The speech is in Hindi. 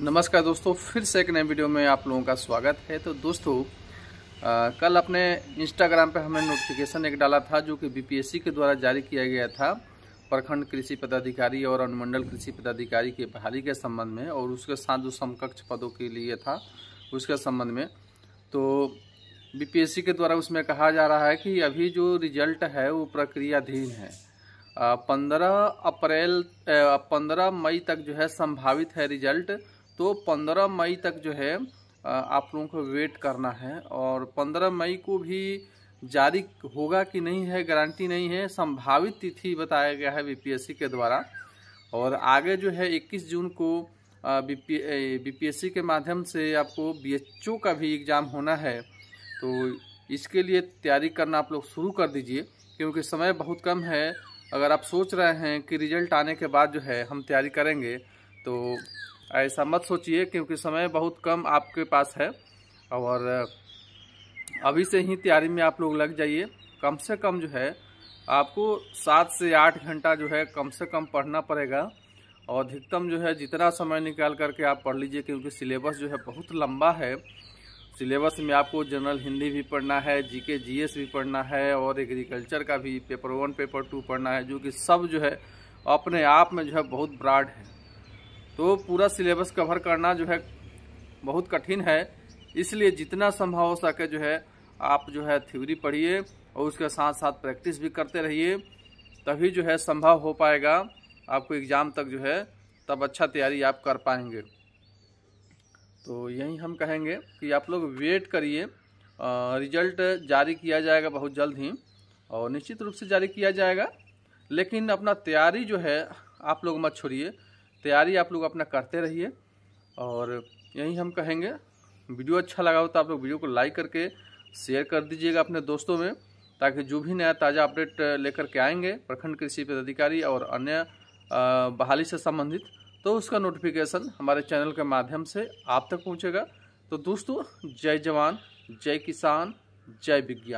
नमस्कार दोस्तों फिर से एक नए वीडियो में आप लोगों का स्वागत है तो दोस्तों आ, कल अपने इंस्टाग्राम पे हमने नोटिफिकेशन एक डाला था जो कि बीपीएससी के द्वारा जारी किया गया था प्रखंड कृषि पदाधिकारी और अनुमंडल कृषि पदाधिकारी के बहाली के संबंध में और उसके साथ जो समकक्ष पदों के लिए था उसके संबंध में तो बी के द्वारा उसमें कहा जा रहा है कि अभी जो रिजल्ट है वो प्रक्रियाधीन है पंद्रह अप्रैल पंद्रह मई तक जो है संभावित है रिजल्ट तो 15 मई तक जो है आप लोगों को वेट करना है और 15 मई को भी जारी होगा कि नहीं है गारंटी नहीं है संभावित तिथि बताया गया है बीपीएससी के द्वारा और आगे जो है 21 जून को बीपीएससी के माध्यम से आपको बीएचओ का भी एग्ज़ाम होना है तो इसके लिए तैयारी करना आप लोग शुरू कर दीजिए क्योंकि समय बहुत कम है अगर आप सोच रहे हैं कि रिजल्ट आने के बाद जो है हम तैयारी करेंगे तो ऐसा मत सोचिए क्योंकि समय बहुत कम आपके पास है और अभी से ही तैयारी में आप लोग लग जाइए कम से कम जो है आपको सात से आठ घंटा जो है कम से कम पढ़ना पड़ेगा और अधिकतम जो है जितना समय निकाल करके आप पढ़ लीजिए क्योंकि सिलेबस जो है बहुत लंबा है सिलेबस में आपको जनरल हिंदी भी पढ़ना है जीके जीएस भी पढ़ना है और एग्रीकल्चर का भी पेपर वन पेपर टू पढ़ना है जो कि सब जो है अपने आप में जो है बहुत ब्राड है तो पूरा सिलेबस कवर करना जो है बहुत कठिन है इसलिए जितना संभव हो सके जो है आप जो है थ्योरी पढ़िए और उसके साथ साथ प्रैक्टिस भी करते रहिए तभी जो है संभव हो पाएगा आपको एग्ज़ाम तक जो है तब अच्छा तैयारी आप कर पाएंगे तो यही हम कहेंगे कि आप लोग वेट करिए रिजल्ट जारी किया जाएगा बहुत जल्द ही और निश्चित रूप से जारी किया जाएगा लेकिन अपना तैयारी जो है आप लोग मत छोड़िए तैयारी आप लोग अपना करते रहिए और यही हम कहेंगे वीडियो अच्छा लगा हो तो आप लोग वीडियो को लाइक करके शेयर कर दीजिएगा अपने दोस्तों में ताकि जो भी नया ताज़ा अपडेट लेकर के आएंगे प्रखंड कृषि पदाधिकारी और अन्य बहाली से संबंधित तो उसका नोटिफिकेशन हमारे चैनल के माध्यम से आप तक पहुँचेगा तो दोस्तों जय जवान जय किसान जय विज्ञान